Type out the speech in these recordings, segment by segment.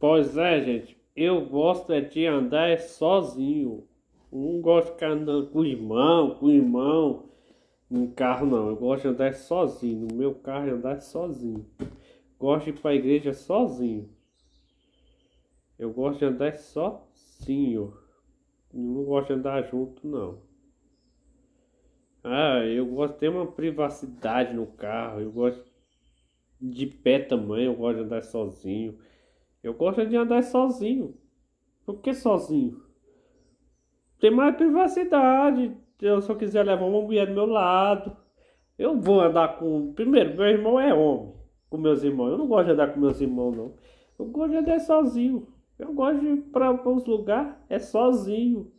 Pois é, gente. Eu gosto é de andar sozinho. Eu não gosto de ficar andando com o irmão, com o irmão. No carro não, eu gosto de andar sozinho. No meu carro é andar sozinho. Gosto de ir para a igreja sozinho. Eu gosto de andar sozinho. Não gosto de andar junto não. Ah, eu gosto de ter uma privacidade no carro. Eu gosto de pé também, eu gosto de andar sozinho. Eu gosto de andar sozinho. Por que sozinho? Tem mais privacidade. Eu, se eu quiser levar uma mulher do meu lado, eu vou andar com. Primeiro, meu irmão é homem. Com meus irmãos. Eu não gosto de andar com meus irmãos, não. Eu gosto de andar sozinho. Eu gosto de ir para os lugares. É sozinho.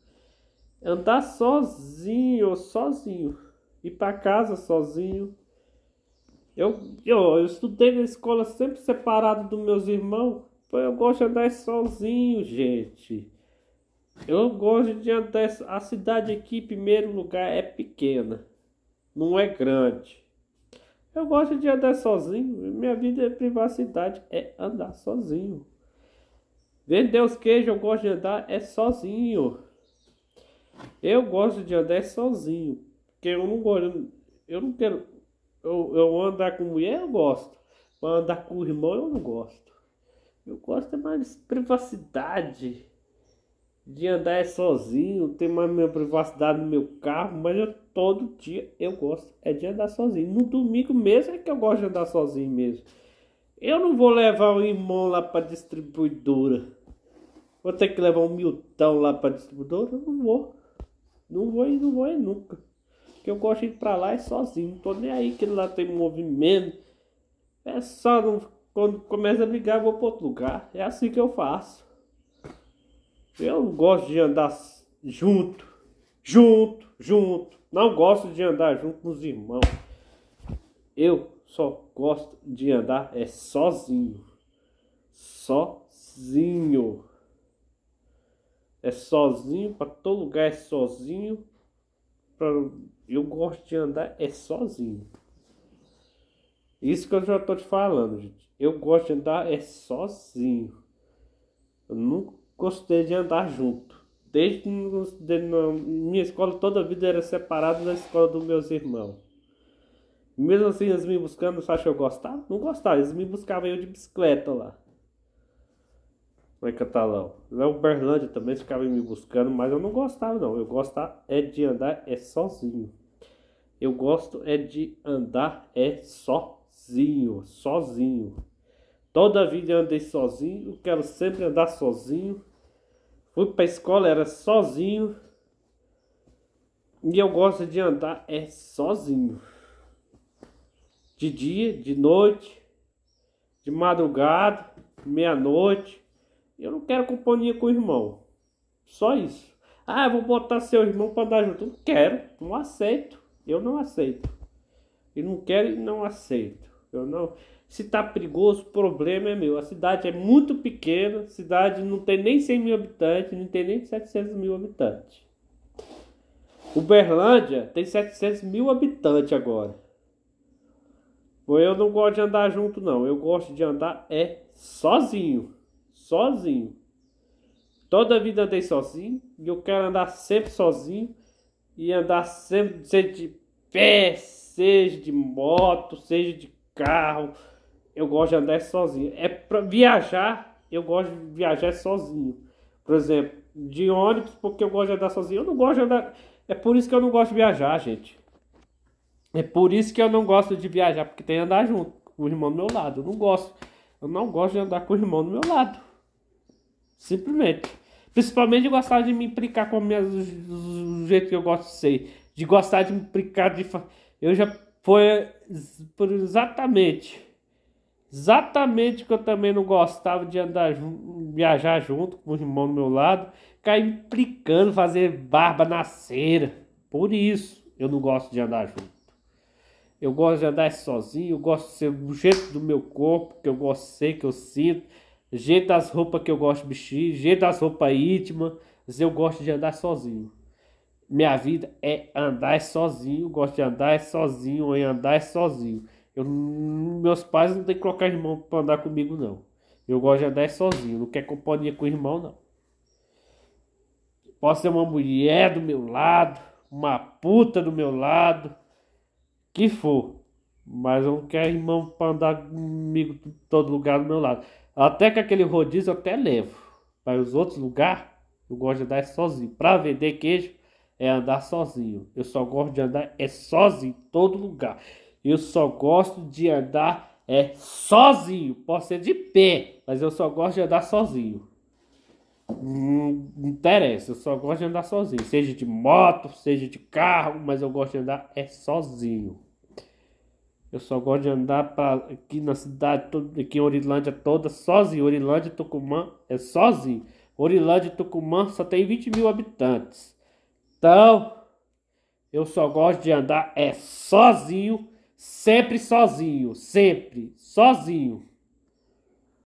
Andar sozinho, sozinho. Ir para casa sozinho. Eu, eu, eu estudei na escola sempre separado dos meus irmãos. Eu gosto de andar sozinho, gente. Eu gosto de andar. A cidade aqui, primeiro lugar, é pequena. Não é grande. Eu gosto de andar sozinho. Minha vida é privacidade, é andar sozinho. Vender os queijos, eu gosto de andar é sozinho. Eu gosto de andar sozinho. Porque eu não gosto. Eu não quero. Eu, eu andar com mulher, eu gosto. Mas andar com o irmão, eu não gosto. Eu gosto é de mais privacidade. De andar é sozinho, ter mais minha privacidade no meu carro, mas eu, todo dia eu gosto é de andar sozinho. No domingo mesmo é que eu gosto de andar sozinho mesmo. Eu não vou levar o irmão lá para distribuidora. Vou ter que levar um miltão lá para distribuidora? Eu não vou. Não vou e não vou e nunca. Porque eu gosto de ir para lá é sozinho. Não tô nem aí que lá tem movimento. É só não quando começa a brigar, eu vou para outro lugar. É assim que eu faço. Eu não gosto de andar junto, junto, junto. Não gosto de andar junto com os irmãos. Eu só gosto de andar é sozinho. Sozinho. É sozinho, para todo lugar é sozinho. Pra... Eu gosto de andar é sozinho. Isso que eu já tô te falando, gente. Eu gosto de andar é sozinho. Eu nunca gostei de andar junto. Desde que minha escola toda a vida era separada da escola dos meus irmãos. Mesmo assim, eles me buscando, você acha que eu gostava? Não gostava, eles me buscavam eu de bicicleta lá. É tá lá é Catalão. Lá em Berlândia também ficava ficavam me buscando, mas eu não gostava não. Eu gostar é de andar é sozinho. Eu gosto é de andar é só sozinho, sozinho. Toda a vida eu andei sozinho, quero sempre andar sozinho. Fui para a escola, era sozinho. E eu gosto de andar é sozinho. De dia, de noite, de madrugada, meia-noite. Eu não quero companhia com o irmão. Só isso. Ah, vou botar seu irmão para andar junto. Não quero, não aceito. Eu não aceito. E não quero e não aceito. Eu não. Se tá perigoso, o problema é meu. A cidade é muito pequena, a cidade não tem nem 100 mil habitantes, não tem nem 700 mil habitantes. Uberlândia tem 700 mil habitantes agora. Eu não gosto de andar junto, não. Eu gosto de andar é sozinho. Sozinho. Toda a vida andei sozinho e eu quero andar sempre sozinho e andar sempre, seja de pé, seja de moto, seja de carro, eu gosto de andar sozinho. É para viajar, eu gosto de viajar sozinho. Por exemplo, de ônibus, porque eu gosto de andar sozinho. Eu não gosto de andar. É por isso que eu não gosto de viajar, gente. É por isso que eu não gosto de viajar, porque tem que andar junto com o irmão do meu lado. Eu não gosto. Eu não gosto de andar com o irmão do meu lado. Simplesmente. Principalmente de gostar de me implicar com o do jeito que eu gosto de ser. De gostar de me implicar de. Eu já foi por exatamente. Exatamente que eu também não gostava de andar viajar junto com o irmão do meu lado, cair implicando, fazer barba na cera. Por isso eu não gosto de andar junto. Eu gosto de andar sozinho, eu gosto de ser do jeito do meu corpo, que eu gosto que eu sinto, jeito das roupas que eu gosto de vestir, jeito das roupas íntimas, mas eu gosto de andar sozinho minha vida é andar é sozinho, gosto de andar é sozinho, em andar é sozinho. Eu, meus pais não tem que colocar irmão para andar comigo, não. Eu gosto de andar sozinho, não quer companhia com o irmão, não. Posso ter uma mulher do meu lado, uma puta do meu lado, que for. Mas eu não quero irmão para andar comigo todo lugar do meu lado. Até que aquele rodízio eu até levo. Para os outros lugares, eu gosto de andar sozinho. Para vender queijo, é andar sozinho. Eu só gosto de andar é sozinho em todo lugar. Eu só gosto de andar é sozinho. Posso ser de pé, mas eu só gosto de andar sozinho. Hum, não interessa, eu só gosto de andar sozinho. Seja de moto, seja de carro, mas eu gosto de andar é sozinho. Eu só gosto de andar pra, aqui na cidade, todo, aqui em Orilândia toda, sozinho. Orilândia e Tucumã é sozinho. Orilândia e Tucumã só tem 20 mil habitantes. Então, eu só gosto de andar é sozinho, sempre sozinho, sempre sozinho.